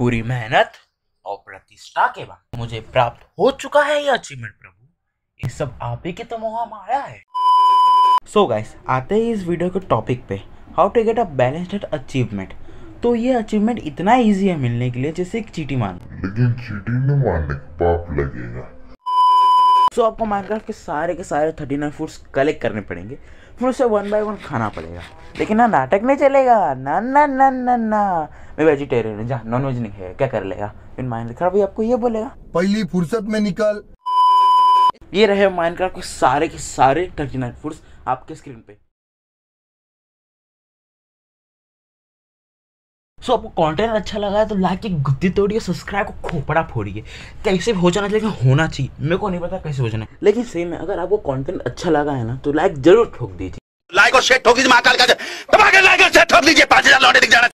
पूरी मेहनत और प्रतिष्ठा के बाद मुझे प्राप्त हो चुका है यह अचीवमेंट प्रभु ये सब आप ही के तो मुहा माया है सो so गाइस आते ही इस वीडियो के टॉपिक पे how to get a balanced achievement तो ये अचीवमेंट इतना इजी है मिलने के लिए जैसे एक चीटी मारना लेकिन चीटी में मारने पाप लगेगा सो आपको माइनक्राफ्ट के सारे के सारे थर्टी नाइन फूड्स कलेक्ट करने पड़ेंगे फिर उसे वन बाय वन खाना पड़ेगा लेकिन ना नाटक नहीं चलेगा ना ना ना ना ना मैं वेजिटेरियन हूँ जहाँ नॉन वेज नहीं है क्या कर लेगा फिर माइनक्राफ्ट भी आपको ये बोलेगा पहली फुर्सत में निकल ये रहे माइनक्राफ्ट के सारे के सारे थर्टी नाइन फूड्स आपके स्क्रीन पे सो आपको कंटेंट अच्छा लगा है तो लाइक की गुद्दी तोड़िए सब्सक्राइब को खोपड़ा फोड़िए कैसे हो जाना लेकिन होना चाहिए मेरे को नहीं पता कैसे हो जाना लेकिन सेम है अगर आपको कंटेंट अच्छा लगा है ना तो लाइक जरूर ठोक दीजिए लाइक और शेयर ठोक दीजिए महाकाल का लाइक और शेयर ठोक दीजिए हजार लौटे दिख जाना